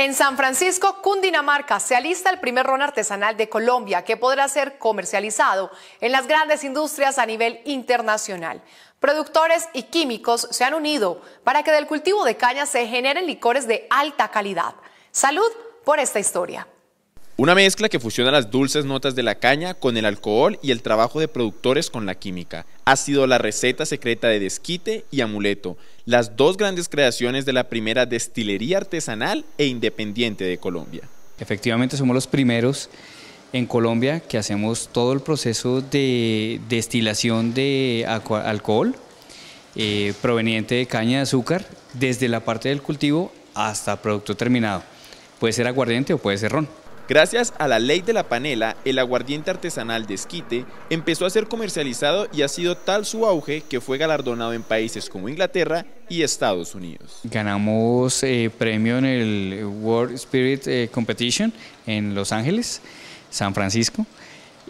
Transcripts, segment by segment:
En San Francisco, Cundinamarca, se alista el primer ron artesanal de Colombia que podrá ser comercializado en las grandes industrias a nivel internacional. Productores y químicos se han unido para que del cultivo de caña se generen licores de alta calidad. Salud por esta historia. Una mezcla que fusiona las dulces notas de la caña con el alcohol y el trabajo de productores con la química. Ha sido la receta secreta de Desquite y Amuleto, las dos grandes creaciones de la primera destilería artesanal e independiente de Colombia. Efectivamente, somos los primeros en Colombia que hacemos todo el proceso de destilación de alcohol eh, proveniente de caña de azúcar desde la parte del cultivo hasta producto terminado. Puede ser aguardiente o puede ser ron. Gracias a la ley de la panela, el aguardiente artesanal de esquite empezó a ser comercializado y ha sido tal su auge que fue galardonado en países como Inglaterra y Estados Unidos. Ganamos eh, premio en el World Spirit eh, Competition en Los Ángeles, San Francisco.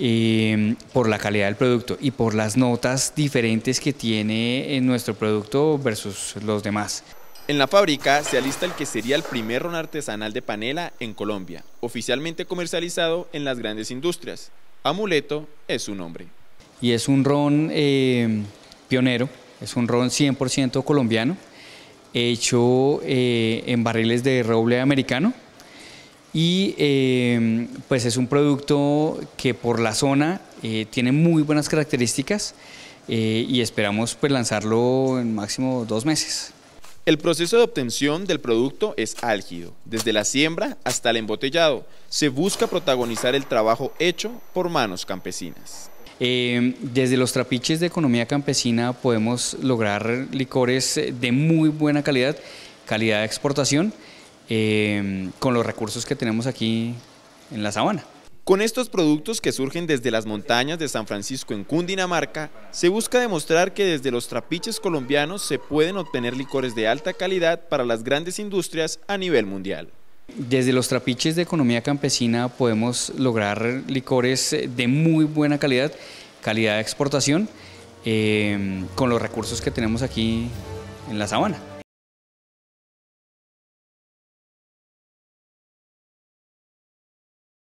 Eh, por la calidad del producto y por las notas diferentes que tiene en nuestro producto versus los demás. En la fábrica se alista el que sería el primer ron artesanal de panela en Colombia, oficialmente comercializado en las grandes industrias. Amuleto es su nombre. Y es un ron eh, pionero, es un ron 100% colombiano, hecho eh, en barriles de roble americano. Y eh, pues es un producto que por la zona tiene muy buenas características y esperamos pues lanzarlo en máximo dos meses. El proceso de obtención del producto es álgido, desde la siembra hasta el embotellado. Se busca protagonizar el trabajo hecho por manos campesinas. Eh, desde los trapiches de economía campesina podemos lograr licores eh, de muy buena calidad, calidad de exportación, eh, con los recursos que tenemos aquí en la sabana. Con estos productos que surgen desde las montañas de San Francisco en Cundinamarca, se busca demostrar que desde los trapiches colombianos se pueden obtener licores de alta calidad para las grandes industrias a nivel mundial. Desde los trapiches de economía campesina podemos lograr licores eh, de muy buena calidad, calidad de exportación, eh, con los recursos que tenemos aquí en la sabana.